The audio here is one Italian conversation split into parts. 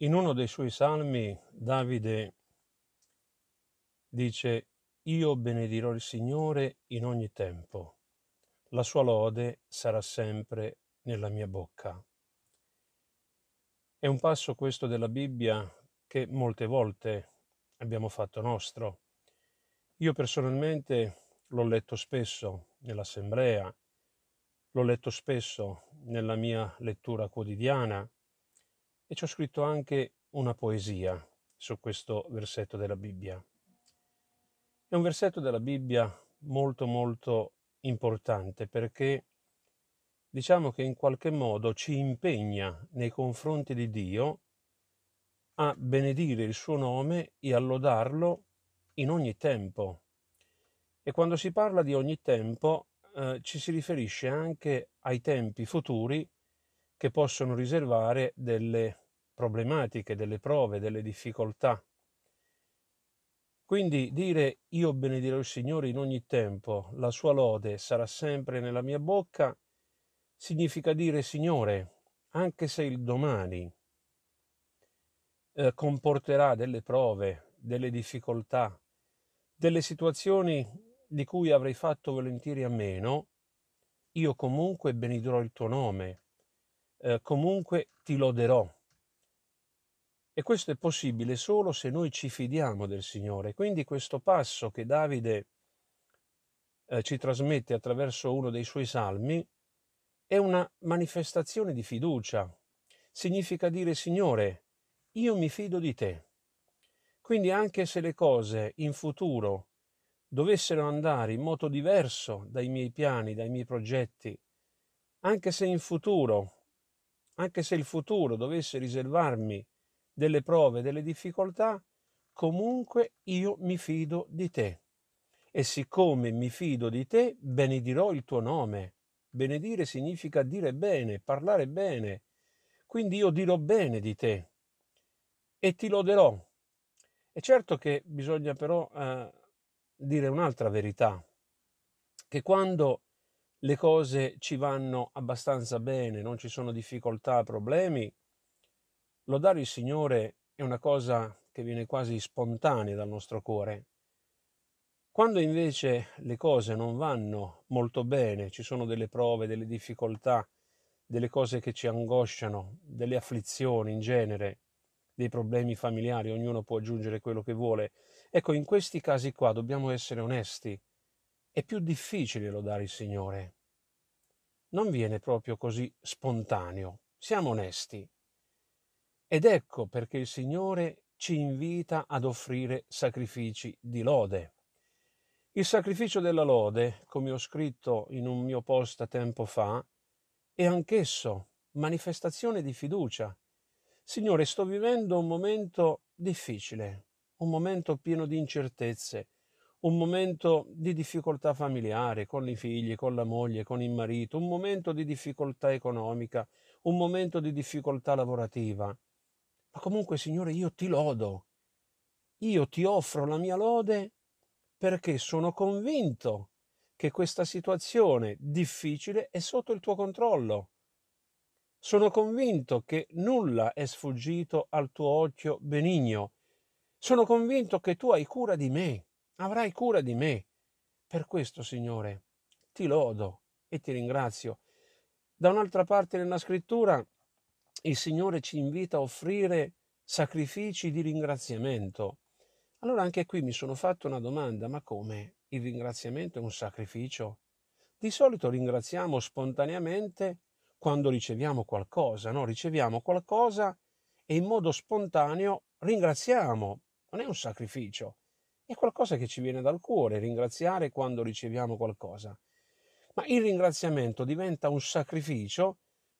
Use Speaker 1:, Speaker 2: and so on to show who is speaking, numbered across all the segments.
Speaker 1: In uno dei suoi salmi Davide dice Io benedirò il Signore in ogni tempo, la sua lode sarà sempre nella mia bocca. È un passo questo della Bibbia che molte volte abbiamo fatto nostro. Io personalmente l'ho letto spesso nell'assemblea, l'ho letto spesso nella mia lettura quotidiana, e ci ho scritto anche una poesia su questo versetto della Bibbia. È un versetto della Bibbia molto molto importante perché diciamo che in qualche modo ci impegna nei confronti di Dio a benedire il suo nome e a lodarlo in ogni tempo. E quando si parla di ogni tempo eh, ci si riferisce anche ai tempi futuri che possono riservare delle problematiche, delle prove, delle difficoltà. Quindi dire io benedirò il Signore in ogni tempo, la sua lode sarà sempre nella mia bocca, significa dire Signore, anche se il domani eh, comporterà delle prove, delle difficoltà, delle situazioni di cui avrei fatto volentieri a meno, io comunque benedirò il tuo nome, eh, comunque ti loderò. E questo è possibile solo se noi ci fidiamo del Signore. Quindi questo passo che Davide eh, ci trasmette attraverso uno dei suoi salmi è una manifestazione di fiducia. Significa dire Signore, io mi fido di te. Quindi anche se le cose in futuro dovessero andare in modo diverso dai miei piani, dai miei progetti, anche se in futuro anche se il futuro dovesse riservarmi delle prove, delle difficoltà, comunque io mi fido di te. E siccome mi fido di te, benedirò il tuo nome. Benedire significa dire bene, parlare bene. Quindi io dirò bene di te e ti loderò. È certo che bisogna però eh, dire un'altra verità, che quando le cose ci vanno abbastanza bene, non ci sono difficoltà, problemi, lodare il Signore è una cosa che viene quasi spontanea dal nostro cuore. Quando invece le cose non vanno molto bene, ci sono delle prove, delle difficoltà, delle cose che ci angosciano, delle afflizioni in genere, dei problemi familiari, ognuno può aggiungere quello che vuole. Ecco, in questi casi qua dobbiamo essere onesti è più difficile lodare il Signore. Non viene proprio così spontaneo, siamo onesti. Ed ecco perché il Signore ci invita ad offrire sacrifici di lode. Il sacrificio della lode, come ho scritto in un mio post tempo fa, è anch'esso manifestazione di fiducia. Signore, sto vivendo un momento difficile, un momento pieno di incertezze, un momento di difficoltà familiare con i figli, con la moglie, con il marito, un momento di difficoltà economica, un momento di difficoltà lavorativa. Ma comunque, Signore, io ti lodo, io ti offro la mia lode perché sono convinto che questa situazione difficile è sotto il tuo controllo. Sono convinto che nulla è sfuggito al tuo occhio benigno. Sono convinto che tu hai cura di me avrai cura di me. Per questo, Signore, ti lodo e ti ringrazio. Da un'altra parte nella scrittura il Signore ci invita a offrire sacrifici di ringraziamento. Allora anche qui mi sono fatto una domanda, ma come? Il ringraziamento è un sacrificio? Di solito ringraziamo spontaneamente quando riceviamo qualcosa, no? Riceviamo qualcosa e in modo spontaneo ringraziamo, non è un sacrificio. È qualcosa che ci viene dal cuore, ringraziare quando riceviamo qualcosa. Ma il ringraziamento diventa un sacrificio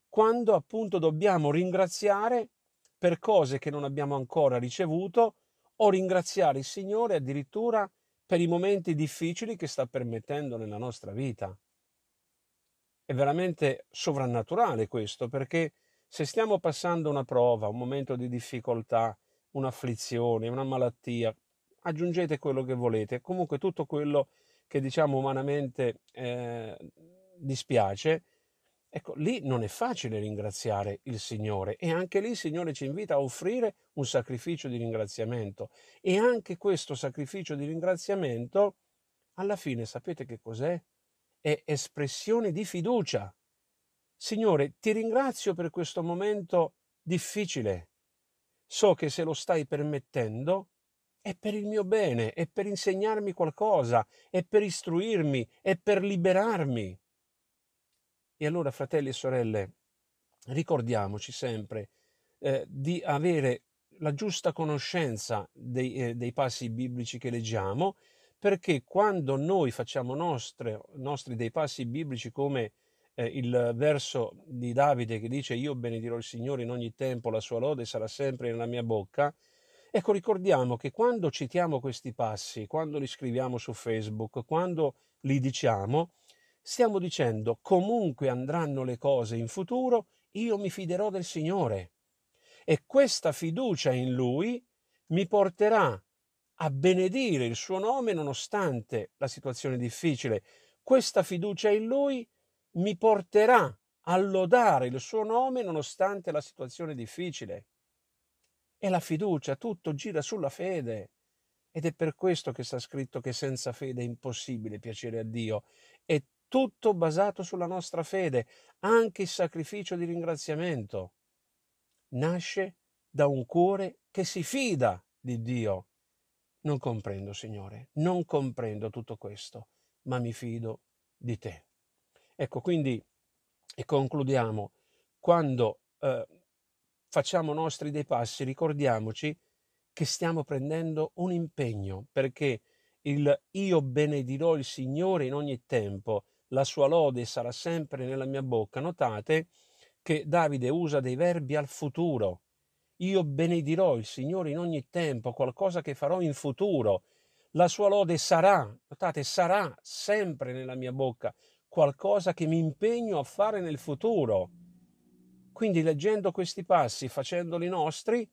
Speaker 1: quando appunto dobbiamo ringraziare per cose che non abbiamo ancora ricevuto o ringraziare il Signore addirittura per i momenti difficili che sta permettendo nella nostra vita. È veramente sovrannaturale questo perché se stiamo passando una prova, un momento di difficoltà, un'afflizione, una malattia, aggiungete quello che volete, comunque tutto quello che diciamo umanamente eh, dispiace, ecco lì non è facile ringraziare il Signore e anche lì il Signore ci invita a offrire un sacrificio di ringraziamento e anche questo sacrificio di ringraziamento alla fine sapete che cos'è? È espressione di fiducia. Signore, ti ringrazio per questo momento difficile. So che se lo stai permettendo, è per il mio bene, è per insegnarmi qualcosa, è per istruirmi, è per liberarmi. E allora, fratelli e sorelle, ricordiamoci sempre eh, di avere la giusta conoscenza dei, eh, dei, passi biblici che leggiamo, perché quando noi facciamo nostre, nostri dei passi biblici come eh, il verso di Davide che dice io benedirò il Signore in ogni tempo, la sua lode sarà sempre nella mia bocca, Ecco, ricordiamo che quando citiamo questi passi, quando li scriviamo su Facebook, quando li diciamo, stiamo dicendo comunque andranno le cose in futuro, io mi fiderò del Signore. E questa fiducia in Lui mi porterà a benedire il suo nome nonostante la situazione difficile. Questa fiducia in Lui mi porterà a lodare il suo nome nonostante la situazione difficile. È la fiducia, tutto gira sulla fede. Ed è per questo che sta scritto che senza fede è impossibile piacere a Dio. È tutto basato sulla nostra fede, anche il sacrificio di ringraziamento. Nasce da un cuore che si fida di Dio. Non comprendo, Signore, non comprendo tutto questo, ma mi fido di te. Ecco, quindi, e concludiamo, quando eh, facciamo nostri dei passi, ricordiamoci che stiamo prendendo un impegno perché il io benedirò il Signore in ogni tempo, la sua lode sarà sempre nella mia bocca. Notate che Davide usa dei verbi al futuro. Io benedirò il Signore in ogni tempo, qualcosa che farò in futuro. La sua lode sarà, notate, sarà sempre nella mia bocca, qualcosa che mi impegno a fare nel futuro. Quindi leggendo questi passi, facendoli nostri,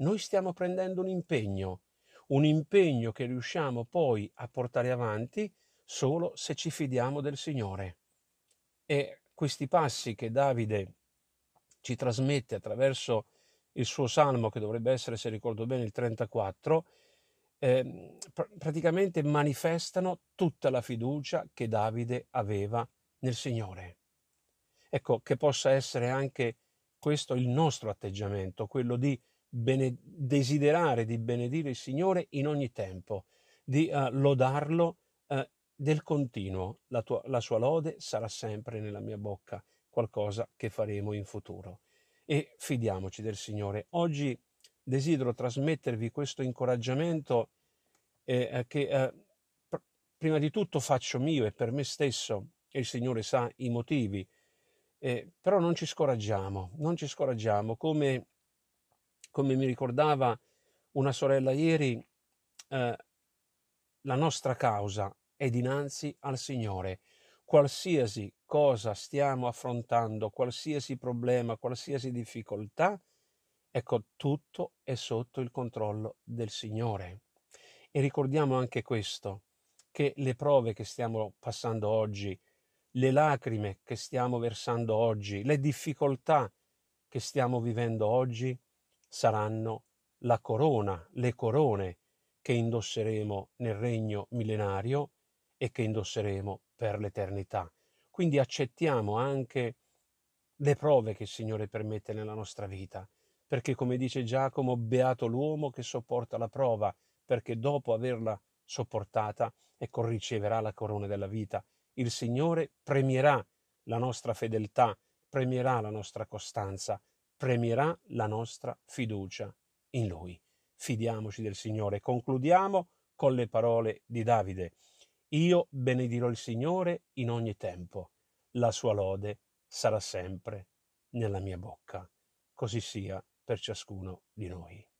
Speaker 1: noi stiamo prendendo un impegno, un impegno che riusciamo poi a portare avanti solo se ci fidiamo del Signore. E questi passi che Davide ci trasmette attraverso il suo salmo, che dovrebbe essere, se ricordo bene, il 34, eh, pr- praticamente manifestano tutta la fiducia che Davide aveva nel Signore. Ecco, che possa essere anche questo è il nostro atteggiamento, quello di bene- desiderare di benedire il Signore in ogni tempo, di uh, lodarlo uh, del continuo. La, tua, la sua lode sarà sempre nella mia bocca, qualcosa che faremo in futuro. E fidiamoci del Signore. Oggi desidero trasmettervi questo incoraggiamento eh, eh che eh, pr- prima di tutto faccio mio e per me stesso, e il Signore sa i motivi eh, però non ci scoraggiamo, non ci scoraggiamo. Come, come mi ricordava una sorella ieri, eh, la nostra causa è dinanzi al Signore. Qualsiasi cosa stiamo affrontando, qualsiasi problema, qualsiasi difficoltà, ecco, tutto è sotto il controllo del Signore. E ricordiamo anche questo, che le prove che stiamo passando oggi, le lacrime che stiamo versando oggi, le difficoltà che stiamo vivendo oggi saranno la corona, le corone che indosseremo nel regno millenario e che indosseremo per l'eternità. Quindi accettiamo anche le prove che il Signore permette nella nostra vita, perché come dice Giacomo, beato l'uomo che sopporta la prova, perché dopo averla sopportata, ecco, riceverà la corona della vita il Signore premierà la nostra fedeltà, premierà la nostra costanza, premierà la nostra fiducia in Lui. Fidiamoci del Signore. Concludiamo con le parole di Davide. Io benedirò il Signore in ogni tempo, la sua lode sarà sempre nella mia bocca. Così sia per ciascuno di noi.